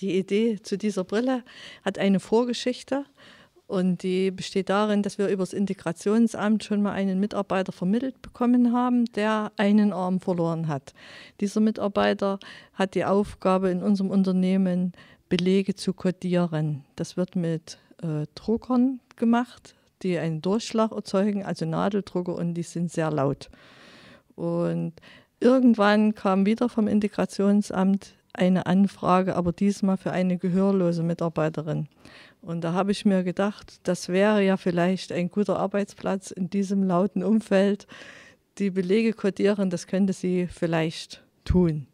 Die Idee zu dieser Brille hat eine Vorgeschichte und die besteht darin, dass wir übers Integrationsamt schon mal einen Mitarbeiter vermittelt bekommen haben, der einen Arm verloren hat. Dieser Mitarbeiter hat die Aufgabe, in unserem Unternehmen Belege zu kodieren. Das wird mit äh, Druckern gemacht, die einen Durchschlag erzeugen, also Nadeldrucker, und die sind sehr laut. Und irgendwann kam wieder vom Integrationsamt eine Anfrage, aber diesmal für eine gehörlose Mitarbeiterin. Und da habe ich mir gedacht, das wäre ja vielleicht ein guter Arbeitsplatz in diesem lauten Umfeld. Die Belege kodieren, das könnte sie vielleicht tun.